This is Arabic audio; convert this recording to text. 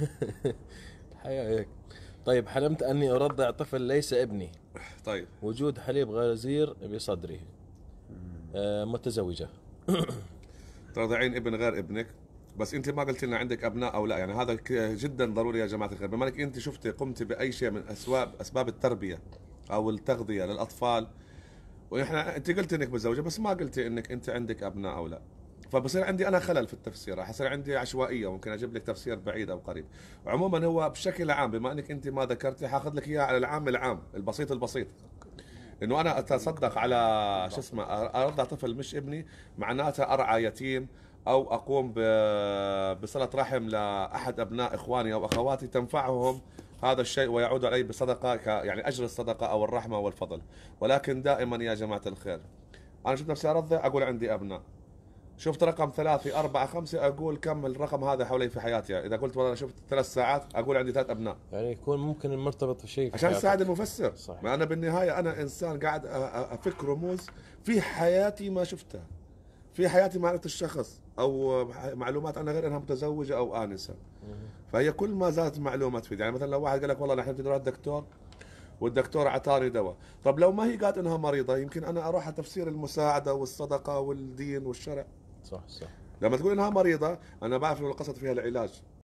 الحياة هيك طيب حلمت أني أرضع طفل ليس ابني طيب وجود حليب غزير بصدري آه متزوجة ترضعين ابن غير ابنك بس انت ما قلت لنا عندك ابناء او لا يعني هذا جدا ضروري يا جماعه الخير بما انك انت شفتي قمتي باي شيء من اسباب اسباب التربيه او التغذيه للاطفال ونحن انت قلت انك متزوجه بس ما قلتي انك انت عندك ابناء او لا فبصير عندي انا خلل في التفسير راح يصير عندي عشوائيه ممكن اجيب لك تفسير بعيد او قريب عموما هو بشكل عام بما انك انت ما ذكرتي حاخذ لك اياه على العام العام البسيط البسيط انه انا اتصدق على شو اسمه ارضع طفل مش ابني معناته ارعى يتيم او اقوم بصله رحم لاحد ابناء اخواني او اخواتي تنفعهم هذا الشيء ويعود علي بصدقه ك يعني اجر الصدقه او الرحمه والفضل ولكن دائما يا جماعه الخير انا شفت نفسي ارضع اقول عندي ابناء شفت رقم ثلاثة أربعة خمسة أقول كم الرقم هذا حوالي في حياتي إذا قلت والله شفت ثلاث ساعات أقول عندي ثلاث أبناء يعني يكون ممكن مرتبط في عشان أساعد المفسر صحيح. ما أنا بالنهاية أنا إنسان قاعد أفك رموز في حياتي ما شفتها في حياتي ما عرفت الشخص او معلومات انا غير انها متزوجه او انسه فهي كل ما زادت معلومات في يعني مثلا لو واحد قال لك والله نحن بدنا نروح الدكتور والدكتور اعطاني دواء طب لو ما هي قالت انها مريضه يمكن انا اروح على تفسير المساعده والصدقه والدين والشرع صح صح لما تقول انها مريضه انا بعرف انه القصد فيها العلاج